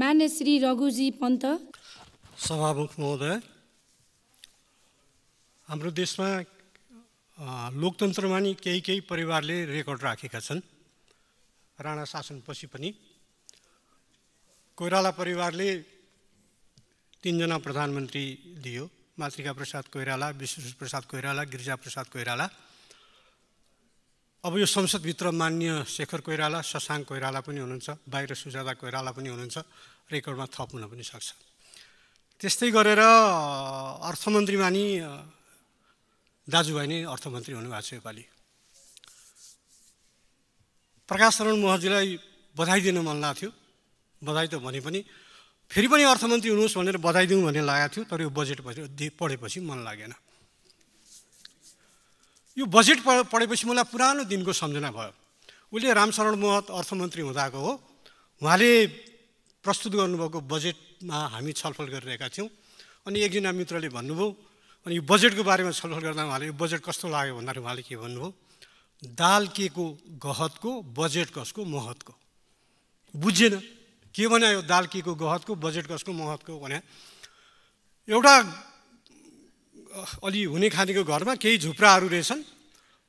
मान्य श्री रघुजी पन्त सभामुख महोदय हाम्रो देशमा लोकतन्त्रमा नि केही केही परिवारले रेकर्ड राखेका छन् राणा शासनपछि पनि कोइराला परिवारले तिनजना प्रधानमन्त्री लियो मातृका प्रसाद कोइराला विश्वेश्वर प्रसाद कोइराला गिरिजा प्रसाद कोइराला अब यो संसदभित्र मान्य शेखर कोइराला शशाङ्क कोइराला पनि हुनुहुन्छ बाहिर सुजाता कोइराला पनि हुनुहुन्छ रेकर्डमा थप हुन पनि सक्छ त्यस्तै गरेर अर्थमन्त्रीमा नि दाजुभाइ नै अर्थमन्त्री हुनुभएको छ योपालि प्रकाश शरण महजीलाई बधाई दिन मन लाग्थ्यो बधाई त भने पनि फेरि पनि अर्थमन्त्री हुनुहोस् भनेर बधाई दिउँ भन्ने लागेको थियो तर यो बजेट पढेपछि मन लागेन यो बजेट पढेपछि मलाई पुरानो दिनको सम्झना भयो उसले रामशरण महत अर्थमन्त्री हुँदाको हो उहाँले प्रस्तुत गर्नुभएको बजेटमा हामी छलफल गरिरहेका थियौँ अनि एकजना मित्रले भन्नुभयो अनि यो बजेटको बारेमा छलफल गर्दा उहाँले यो बजेट कस्तो लाग्यो भन्दाखेरि उहाँले के भन्नुभयो दाल के को गहतको बजेट कसको महतको बुझेन के भने यो दाल के को गहतको बजेट कसको महतको भने एउटा अलि हुने खानेको घरमा केही झुप्राहरू रहेछन्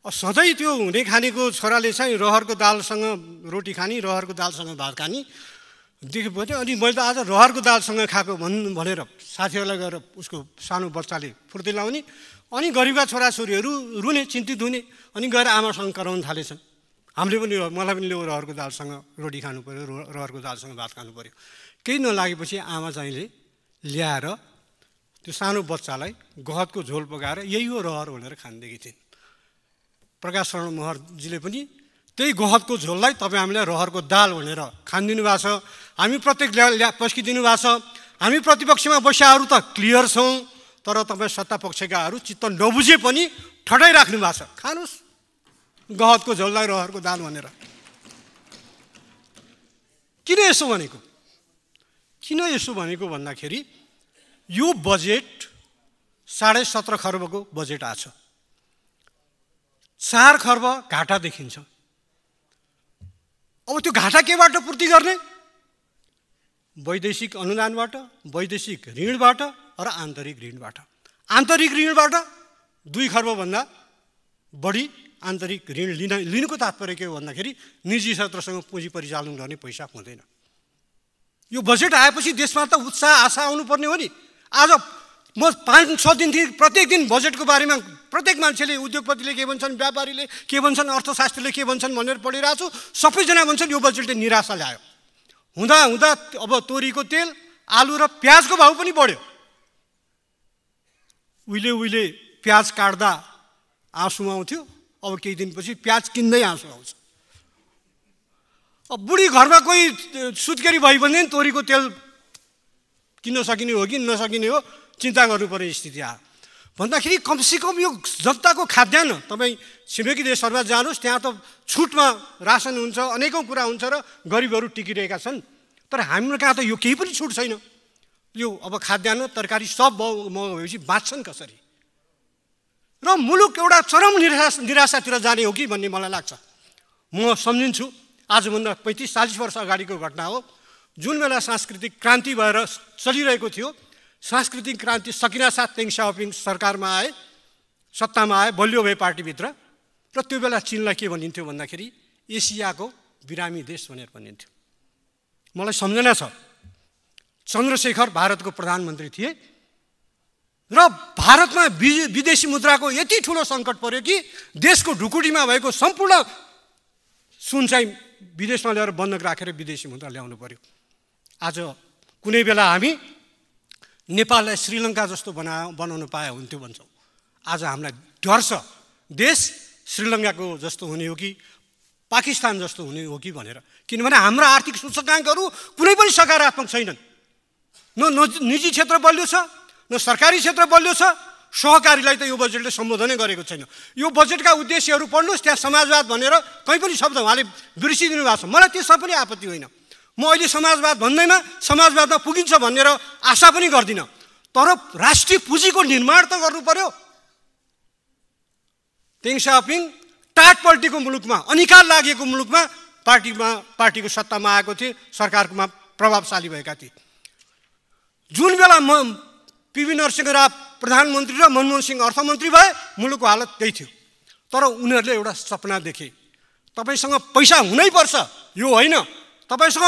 सधैँ त्यो हुने खानेको छोराले चाहिँ रहरको दालसँग रोटी खाने रहरको दालसँग भात खाने देखेपछि अनि मैले त आज रहरको दालसँग खाएको भन् भनेर साथीहरूलाई गएर उसको सानो बच्चाले फुर्ती लाउने अनि गरिबका छोराछोरीहरू रुने चिन्तित हुने अनि गएर आमासँग कराउन थालेछन् हामीले पनि मलाई पनि ल्याऊ रहरको दालसँग रोटी खानु पऱ्यो रहरको दालसँग भात खानु पऱ्यो केही नलागेपछि आमा चाहिँले ल्याएर त्यो सानो बच्चालाई गहतको झोल पकाएर यही हो रहर भनेर खानदेखि थिइन् प्रकाश शरण महरजीले पनि त्यही गहतको झोललाई तपाईँ हामीलाई रहरको दाल भनेर खानिदिनु भएको छ हामी प्रत्येक ल्या पस्किदिनु भएको छ हामी प्रतिपक्षमा बसेकाहरू त क्लियर छौँ तर तपाईँ सत्ता पक्षकाहरू चित्त नबुझे पनि ठटाइराख्नु भएको छ खानुहोस् गहतको झोललाई रहरको दाल भनेर किन यसो भनेको किन यसो भनेको भन्दाखेरि यो बजेट साढे सत्र खर्बको बजेट आएको छ चार खर्ब घाटा देखिन्छ अब त्यो घाटा केबाट पूर्ति गर्ने वैदेशिक अनुदानबाट वैदेशिक ऋणबाट र आन्तरिक ऋणबाट आन्तरिक ऋणबाट दुई खर्बभन्दा बढी आन्तरिक ऋण लिन लिनुको तात्पर्य के हो भन्दाखेरि निजी क्षेत्रसँग पुँजी परिचालन गर्ने पैसा हुँदैन यो बजेट आएपछि देशमा त उत्साह आशा आउनुपर्ने हो नि आज म पाँच छ दिनदेखि प्रत्येक दिन बजेटको बारेमा प्रत्येक मान्छेले उद्योगपतिले के भन्छन् व्यापारीले के भन्छन् अर्थशास्त्रीले के भन्छन् भनेर पढिरहेको छु सबैजना भन्छन् यो बजेटले निराशा ल्यायो हुँदा हुँदा अब तोरीको तेल आलु र प्याजको भाउ पनि बढ्यो उहिले उहिले प्याज काट्दा आँसु आउँथ्यो अब केही दिनपछि प्याज किन्दै आँसु आउँछ अब बुढी घरमा कोही सुत्केरी भयो भने तोरीको तेल किन्न सकिने हो कि नसकिने हो चिन्ता गर्नु पर्ने स्थिति आयो भन्दाखेरि कमसेकम यो जनताको खाद्यान्न तपाईँ छिमेकी देशहरूमा जानुहोस् त्यहाँ त छुटमा रासन हुन्छ अनेकौँ कुरा हुन्छ र गरिबहरू टिकिरहेका छन् तर हाम्रो कहाँ त यो केही पनि छुट छैन यो अब खाद्यान्न तरकारी सब महँगो भएपछि बाँच्छन् कसरी र मुलुक एउटा चरम निराश निराशातिर जाने हो कि भन्ने मलाई लाग्छ म सम्झिन्छु आजभन्दा पैँतिस चालिस वर्ष अगाडिको घटना हो जुन बेला सांस्कृतिक क्रान्ति भएर चलिरहेको थियो सांस्कृतिक क्रान्ति सकिनासाथ तेङ शाओपिङ सरकारमा आए सत्तामा आए बलियो भए पार्टीभित्र र त्यो बेला चिनलाई के भनिन्थ्यो भन्दाखेरि एसियाको बिरामी देश भनेर भनिन्थ्यो मलाई सम्झना छ चन्द्रशेखर भारतको प्रधानमन्त्री थिए र भारतमा विदेशी मुद्राको यति ठुलो सङ्कट पर्यो कि देशको ढुकुटीमा भएको सम्पूर्ण सुन चाहिँ विदेशमा ल्याएर बन्धक राखेर विदेशी मुद्रा ल्याउनु पर्यो आज कुनै बेला हामी नेपाललाई श्रीलङ्का जस्तो बना बनाउन पाए हुन्थ्यो भन्छौँ आज हामीलाई डर छ देश श्रीलङ्काको जस्तो हुने हो कि पाकिस्तान जस्तो हुने हो कि भनेर किनभने हाम्रा आर्थिक सूचकाङ्कहरू कुनै पनि सकारात्मक छैनन् न निजी क्षेत्र बलियो छ न सरकारी क्षेत्र बलियो छ सहकारीलाई त यो बजेटले सम्बोधनै गरेको छैन यो बजेटका उद्देश्यहरू पढ्नुहोस् त्यहाँ समाजवाद भनेर कहीँ पनि शब्द उहाँले बिर्सिदिनु भएको छ मलाई त्यसमा पनि आपत्ति होइन म अहिले समाजवाद भन्दैमा समाजवादमा पुगिन्छ भनेर आशा पनि गर्दिनँ तर राष्ट्रिय पुँजीको निर्माण त गर्नु पर्यो तेङ सापिङ टाटपल्टीको मुलुकमा अनिकार लागेको मुलुकमा पार्टीमा पार्टीको सत्तामा आएको थिए सरकारकोमा प्रभावशाली भएका थिए जुन बेला म पिबी नरसिंह राव प्रधानमन्त्री र मनमोहन सिंह अर्थमन्त्री भए मुलुकको हालत त्यही थियो तर उनीहरूले एउटा सपना देखे तपाईँसँग पैसा हुनैपर्छ यो होइन तपाईँसँग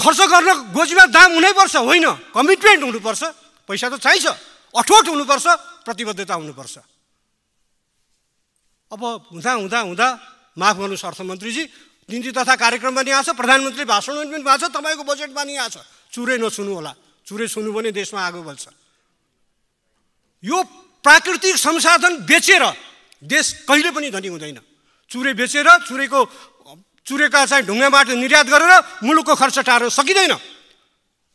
खर्च गर्न गोजीमा दाम हुनैपर्छ होइन कमिटमेन्ट हुनुपर्छ पैसा त चाहिन्छ अठोट हुनुपर्छ प्रतिबद्धता हुनुपर्छ अब हुँदा हुँदा हुँदा माफ गर्नुहोस् अर्थमन्त्रीजी नीति तथा कार्यक्रम पनि आएको छ प्रधानमन्त्री भाषण पनि भएको छ तपाईँको बजेट पनि आएको छ चुरै नछुनु होला चुरै छुनु भने देशमा आगो बल्छ यो प्राकृतिक संसाधन बेचेर देश कहिले पनि धनी हुँदैन चुरे बेचेर चुरेको चुरेका चाहिँ ढुङ्गाबाट निर्यात गरेर मुलुकको खर्च टार्न सकिँदैन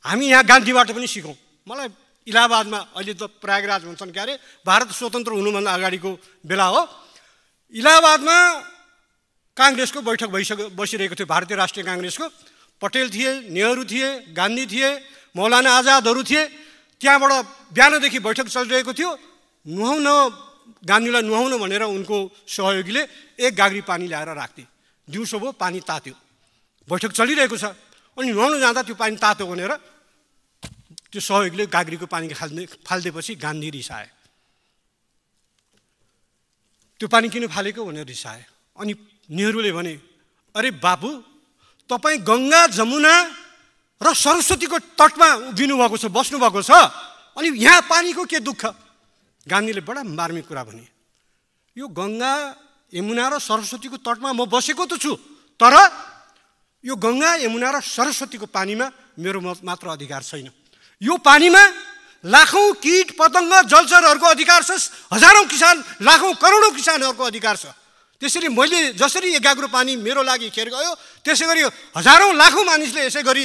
हामी यहाँ गान्धीबाट पनि सिकौँ मलाई इलाहाबादमा अहिले त प्रयागराज भन्छन् क्यारे भारत स्वतन्त्र हुनुभन्दा अगाडिको बेला हो इलाहाबादमा काङ्ग्रेसको बैठक भइसक्यो बसिरहेको थियो भारतीय राष्ट्रिय काङ्ग्रेसको पटेल थिए नेहरू थिए गान्धी थिए मौलाना आजादहरू थिए त्यहाँबाट बिहानदेखि बैठक चलिरहेको थियो नुहाउन गान्धीलाई नुहाउन भनेर उनको सहयोगीले एक गाग्री पानी ल्याएर राख्थे दिउँसो भयो पानी तात्यो बैठक चलिरहेको छ अनि नुहाउनु जाँदा त्यो पानी तात्यो भनेर त्यो सहयोगले गाग्रीको पानी खाल्ने फालिदिएपछि गान्धी रिसाए त्यो पानी किन फालेको भनेर रिसाए अनि नेहरूले भने अरे बाबु तपाईँ गङ्गा जमुना र सरस्वतीको तटमा उभिनु भएको छ बस्नुभएको छ अनि यहाँ पानीको के दुःख गान्धीले बडा मार्मिक कुरा भने यो गङ्गा यमुना र सरस्वतीको तटमा म बसेको त छु तर यो गङ्गा यमुना र सरस्वतीको पानीमा मेरो मात्र अधिकार छैन यो पानीमा लाखौँ किट पतङ्ग जलचरहरूको अधिकार छ हजारौँ किसान लाखौँ करोडौँ किसानहरूको अधिकार छ त्यसरी मैले जसरी एकाग्रो पानी मेरो लागि खेर गयो त्यसै गरी हजारौँ लाखौँ मानिसले यसै गरी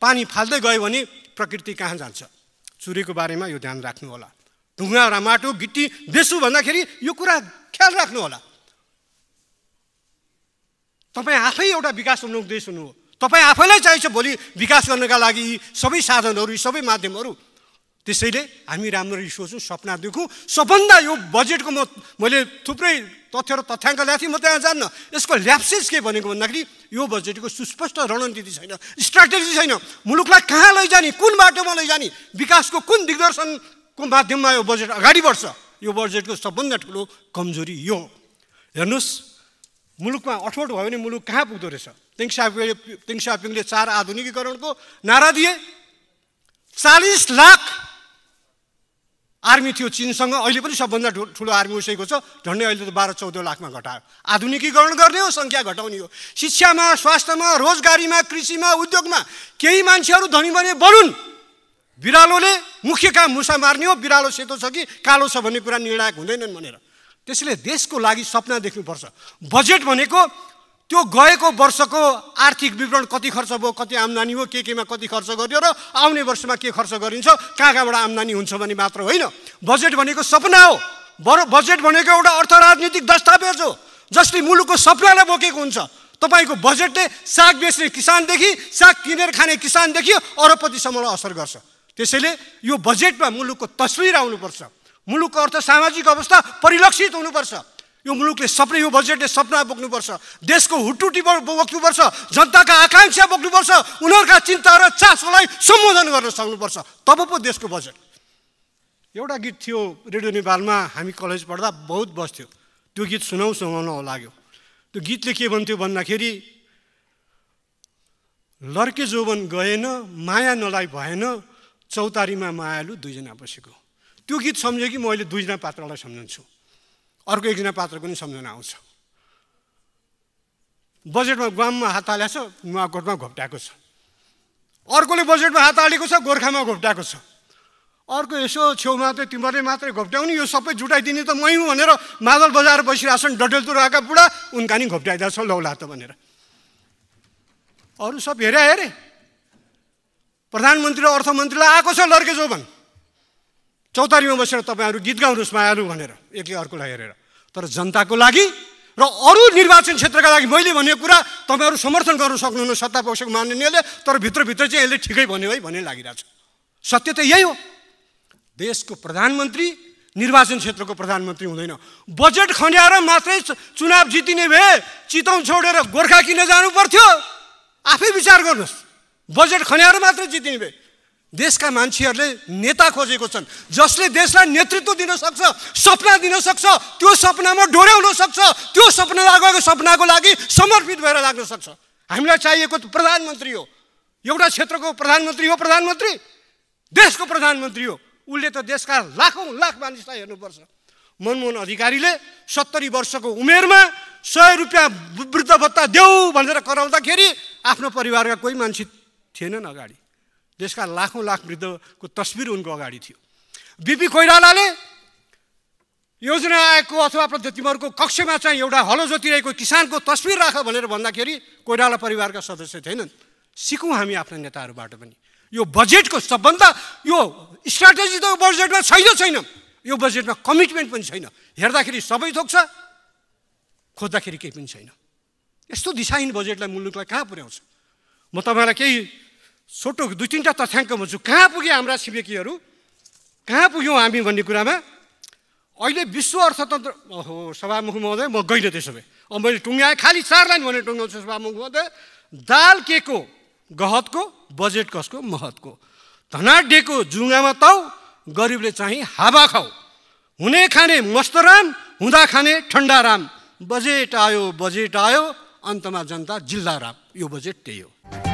पानी फाल्दै गयो भने प्रकृति कहाँ जान्छ चुरेको बारेमा यो ध्यान राख्नु होला ढुङ्गा र माटो गिटी बेसु भन्दाखेरि यो कुरा ख्याल राख्नु होला तपाईँ आफै एउटा विकास हुनु उद्देश्य हुनु हो तपाईँ आफैलाई चाहिन्छ भोलि विकास गर्नका लागि यी सबै साधनहरू यी सबै माध्यमहरू त्यसैले हामी राम्ररी सोचौँ सपना देखौँ सबभन्दा यो बजेटको म मैले थुप्रै तथ्य र तथ्याङ्क ल्याएको थिएँ म त्यहाँ जान्न यसको ल्याप्सेस के भनेको भन्दाखेरि यो बजेटको सुस्पष्ट रणनीति छैन स्ट्राटेजी छैन मुलुकलाई कहाँ लैजाने कुन बाटोमा लैजाने विकासको कुन दिग्दर्शनको माध्यममा यो बजेट अगाडि बढ्छ यो बजेटको सबभन्दा ठुलो कमजोरी यो हो हेर्नुहोस् मुलुकमा अठोट भयो भने मुलुक कहाँ पुग्दो रहेछ तिङ सापिङले चार आधुनिकीकरणको नारा दिए चालिस लाख आर्मी थियो चिनसँग अहिले पनि सबभन्दा ठुलो आर्मी उसैको छ झन्डै अहिले त बाह्र चौध लाखमा घटायो आधुनिकीकरण गर्ने हो सङ्ख्या घटाउने हो शिक्षामा स्वास्थ्यमा रोजगारीमा कृषिमा उद्योगमा केही मान्छेहरू धनी बने बनुन् बिरालोले मुख्य काम मुसा मार्ने हो बिरालो सेतो छ कि कालो छ भन्ने कुरा निर्णायक हुँदैनन् भनेर त्यसैले देशको लागि सपना देख्नुपर्छ बजेट भनेको त्यो गएको वर्षको आर्थिक विवरण कति खर्च भयो कति आम्दानी हो के केमा कति खर्च गरियो र आउने वर्षमा के खर्च गरिन्छ कहाँ कहाँबाट आम्दानी हुन्छ भने मात्र होइन बजेट भनेको सपना हो बर बजेट भनेको एउटा अर्थ राजनीतिक दस्तावेज हो जसले मुलुकको सपनालाई बोकेको हुन्छ तपाईँको बजेटले साग बेच्ने किसानदेखि साग किनेर खाने किसानदेखि अरबपतिसम्मलाई असर गर्छ त्यसैले यो बजेटमा मुलुकको तस्विर आउनुपर्छ मुलुकको अर्थ सामाजिक अवस्था परिलक्षित हुनुपर्छ यो मुलुकले सपना यो बजेटले सपना बोक्नुपर्छ देशको हुटुटी बोक्नुपर्छ जनताका आकाङ्क्षा बोक्नुपर्छ उनीहरूका चिन्ता र चासोलाई सम्बोधन गर्न सक्नुपर्छ तब पो देशको बजेट एउटा गीत थियो रेडियो नेपालमा हामी कलेज पढ्दा बहुत बस्थ्यो त्यो गीत सुनाउ सुनाउन लाग्यो त्यो गीतले के भन्थ्यो भन्दाखेरि लड्के जोवन गएन माया नलाई भएन चौतारीमा मायालु दुईजना बसेको त्यो गीत सम्झेँ कि मैले दुईजना पात्रलाई सम्झन्छु अर्को एकजना पात्रको पनि सम्झना आउँछ बजेटमा ग्वाममा हात हालेको छ नुवाकोटमा घोप्ट्याएको छ अर्कोले बजेटमा हात हालेको छ गोर्खामा घोप्ट्याएको छ अर्को यसो छेउमा त तिमीहरूले मात्रै घोप्ट्याउने यो सबै जुटाइदिने त मै हुँ भनेर मादल बजाएर बसिरहेछन् डडेलतुर आएका बुढा उनका नि घोप्ट्याइदिएछ लौला त भनेर अरू सब हेरे हेरे प्रधानमन्त्री र अर्थमन्त्रीलाई आएको छ लड्के जो चौतारीमा बसेर तपाईँहरू गीत गाउनुहोस् मायालु भनेर एकले अर्कोलाई हेरेर तर जनताको लागि र अरू निर्वाचन क्षेत्रका लागि मैले भनेको कुरा तपाईँहरू समर्थन गर्न सक्नुहुन्न सत्ता पक्षको माननीयले तर भित्रभित्र चाहिँ यसले ठिकै भन्यो है भन्ने लागिरहेछ सत्य त यही हो देशको प्रधानमन्त्री निर्वाचन क्षेत्रको प्रधानमन्त्री हुँदैन बजेट खन्याएर मात्रै चुनाव जितिने भए चितौँ छोडेर गोर्खा किन जानु पर्थ्यो आफै विचार गर्नुहोस् बजेट खन्याएर मात्रै जितिने भए देशका मान्छेहरूले नेता खोजेको छन् जसले देशलाई नेतृत्व दिन सक्छ सपना दिन सक्छ त्यो सपनामा डोर्याउन सक्छ त्यो सपना लगाएको सपनाको लागि समर्पित भएर लाग्न सक्छ हामीलाई चाहिएको प्रधानमन्त्री हो एउटा क्षेत्रको प्रधानमन्त्री हो प्रधानमन्त्री देशको प्रधानमन्त्री हो उसले त देशका लाखौँ लाख मानिसलाई हेर्नुपर्छ मनमोहन अधिकारीले सत्तरी वर्षको उमेरमा सय रुपियाँ वृद्ध भत्ता देऊ भनेर कराउँदाखेरि आफ्नो परिवारका कोही मान्छे थिएनन् अगाडि देशका लाखौँ लाख वृद्धको तस्बिर उनको अगाडि थियो बिपी कोइरालाले योजना आयोगको अथवा पद्धतिहरूको कक्षमा चाहिँ एउटा हलो जोतिरहेको किसानको तस्बिर राख भनेर भन्दाखेरि कोइराला परिवारका सदस्य थिएनन् सिकौँ हामी आफ्ना नेताहरूबाट पनि यो बजेटको सबभन्दा यो स्ट्राटेजी त बजेटमा छैन छैन यो बजेटमा कमिटमेन्ट पनि छैन हेर्दाखेरि सबै थोक खोज्दाखेरि केही पनि छैन यस्तो दिशाहीन बजेटलाई मुलुकलाई कहाँ पुर्याउँछ म तपाईँलाई केही छोटो दुई तिनवटा तथ्याङ्क भन्छु कहाँ पुग्यो हाम्रा छिमेकीहरू कहाँ पुग्यौँ हामी भन्ने कुरामा अहिले विश्व अर्थतन्त्र हो सभामुख महोदय म गइनँ त्यसो भए अब मैले टुङ्गाएँ खालि चार लाइन भने टुङ्गाउँछु सभामुख महोदय दाल के को गहतको बजेट कसको महतको धनाढ्यको जुङ्गामा तौ गरिबले चाहिँ हावा खाऊ हुने खाने मस्तराम हुँदा खाने ठन्डा राम बजेट आयो बजेट आयो अन्तमा जनता जिल्ला राम यो बजेट त्यही हो